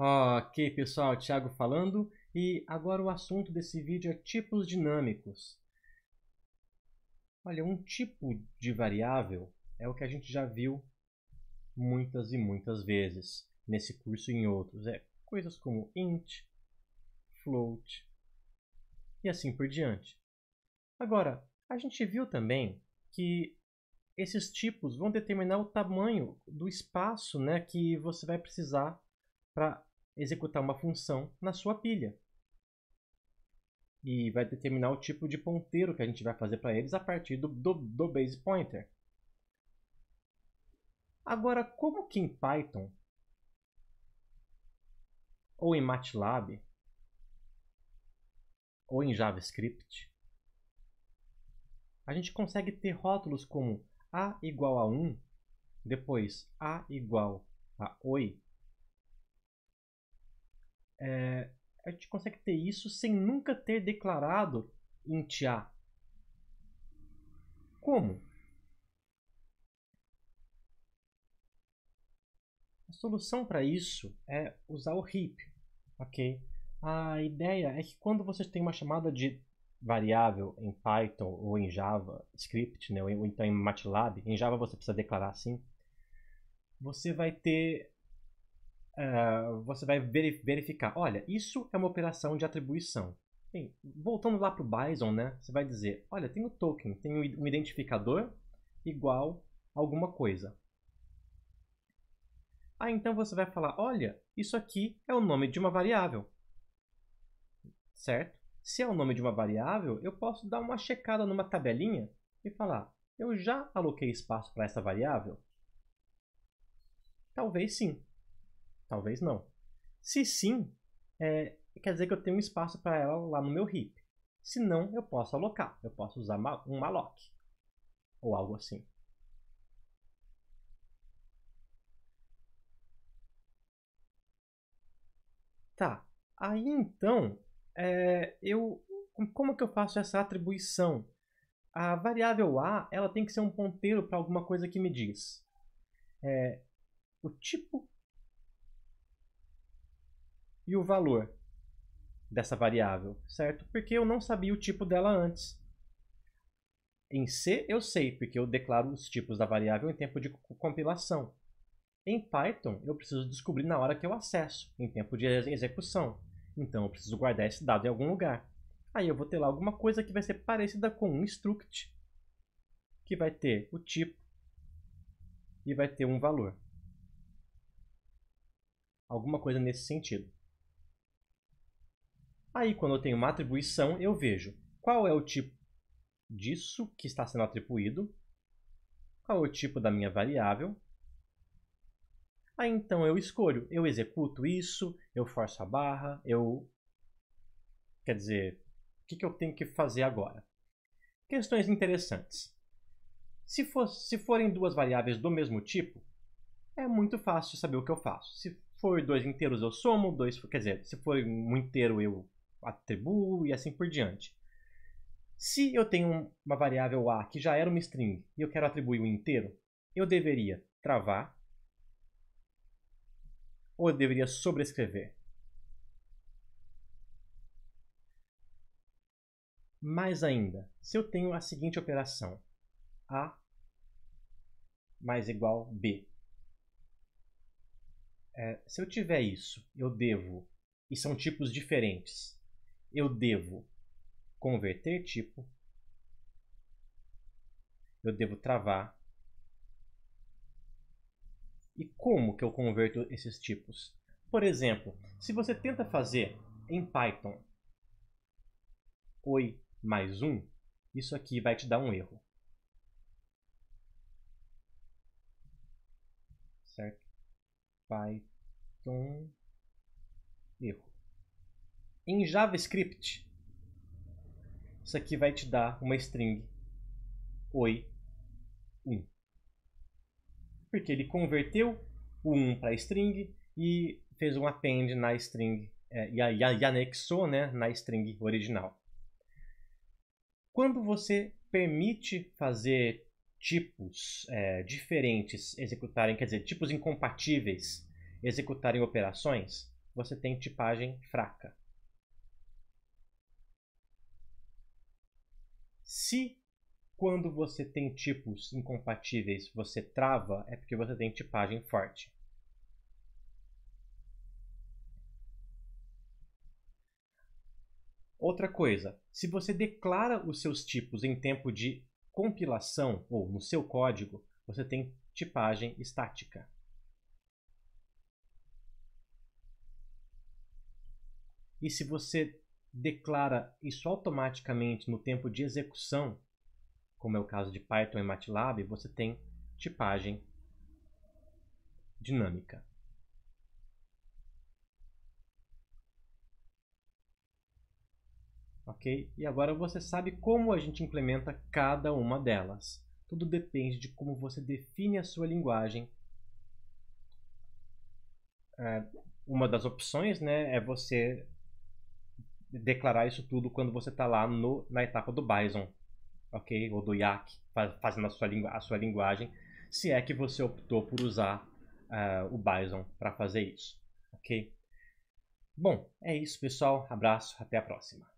Ok, pessoal, Thiago falando. E agora o assunto desse vídeo é tipos dinâmicos. Olha, um tipo de variável é o que a gente já viu muitas e muitas vezes nesse curso e em outros. É coisas como int, float e assim por diante. Agora, a gente viu também que esses tipos vão determinar o tamanho do espaço né, que você vai precisar para executar uma função na sua pilha. E vai determinar o tipo de ponteiro que a gente vai fazer para eles a partir do, do, do base pointer. Agora, como que em Python ou em MATLAB ou em JavaScript, a gente consegue ter rótulos como a igual a 1, depois a igual a oi, é, a gente consegue ter isso sem nunca ter declarado int A. Como? A solução para isso é usar o heap, ok? A ideia é que quando você tem uma chamada de variável em Python ou em Java Script, né? ou então em MATLAB, em Java você precisa declarar assim, você vai ter ah, você vai verificar, olha, isso é uma operação de atribuição. Bem, voltando lá para o Bison, né, você vai dizer, olha, tem um token, tem um identificador igual a alguma coisa. Ah, então você vai falar, olha, isso aqui é o nome de uma variável. Certo? Se é o nome de uma variável, eu posso dar uma checada numa tabelinha e falar, eu já aloquei espaço para essa variável? Talvez sim. Talvez não. Se sim, é, quer dizer que eu tenho um espaço para ela lá no meu heap. Se não, eu posso alocar. Eu posso usar um malloc. Ou algo assim. Tá. Aí então, é, eu, como que eu faço essa atribuição? A variável a ela tem que ser um ponteiro para alguma coisa que me diz. É, o tipo e o valor dessa variável, certo? Porque eu não sabia o tipo dela antes. Em C eu sei, porque eu declaro os tipos da variável em tempo de compilação. Em Python, eu preciso descobrir na hora que eu acesso, em tempo de execução. Então, eu preciso guardar esse dado em algum lugar. Aí eu vou ter lá alguma coisa que vai ser parecida com um struct, que vai ter o tipo e vai ter um valor. Alguma coisa nesse sentido. Aí, quando eu tenho uma atribuição, eu vejo qual é o tipo disso que está sendo atribuído, qual é o tipo da minha variável. Aí, então, eu escolho, eu executo isso, eu forço a barra, eu... Quer dizer, o que, que eu tenho que fazer agora? Questões interessantes. Se, for, se forem duas variáveis do mesmo tipo, é muito fácil saber o que eu faço. Se for dois inteiros, eu somo, dois, quer dizer, se for um inteiro, eu atribuo e assim por diante. Se eu tenho uma variável A que já era uma string e eu quero atribuir o um inteiro, eu deveria travar ou eu deveria sobrescrever? Mais ainda, se eu tenho a seguinte operação, A mais igual B. É, se eu tiver isso, eu devo, e são tipos diferentes, eu devo converter tipo, eu devo travar. E como que eu converto esses tipos? Por exemplo, se você tenta fazer em Python oi mais um, isso aqui vai te dar um erro. Certo? Python erro em JavaScript. Isso aqui vai te dar uma string oi 1. Porque ele converteu o 1 para string e fez um append na string é, e, e, e anexou né, na string original. Quando você permite fazer tipos é, diferentes executarem, quer dizer, tipos incompatíveis executarem operações, você tem tipagem fraca. Se quando você tem tipos incompatíveis você trava, é porque você tem tipagem forte. Outra coisa, se você declara os seus tipos em tempo de compilação ou no seu código, você tem tipagem estática. E se você declara isso automaticamente no tempo de execução, como é o caso de Python e MATLAB, você tem tipagem dinâmica. Ok? E agora você sabe como a gente implementa cada uma delas. Tudo depende de como você define a sua linguagem. É, uma das opções né, é você declarar isso tudo quando você está lá no, na etapa do Bison, ok? Ou do Yak, fazendo a sua, a sua linguagem, se é que você optou por usar uh, o Bison para fazer isso, ok? Bom, é isso, pessoal. Abraço, até a próxima.